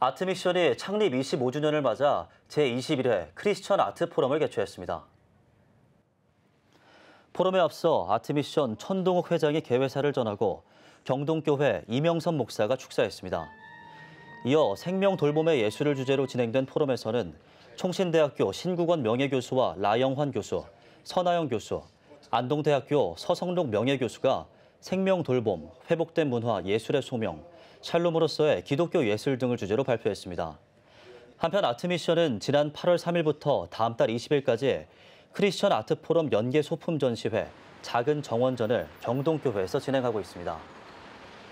아트 미션이 창립 25주년을 맞아 제21회 크리스천 아트 포럼을 개최했습니다. 포럼에 앞서 아트 미션 천동욱 회장이 개회사를 전하고 경동교회 이명선 목사가 축사했습니다. 이어 생명 돌봄의 예술을 주제로 진행된 포럼에서는 총신대학교 신국원 명예교수와 라영환 교수, 선하영 교수, 안동대학교 서성록 명예교수가 생명 돌봄, 회복된 문화, 예술의 소명, 샬롬으로서의 기독교 예술 등을 주제로 발표했습니다. 한편 아트미션은 지난 8월 3일부터 다음 달 20일까지 크리스천 아트포럼 연계 소품 전시회, 작은 정원전을 경동교회에서 진행하고 있습니다.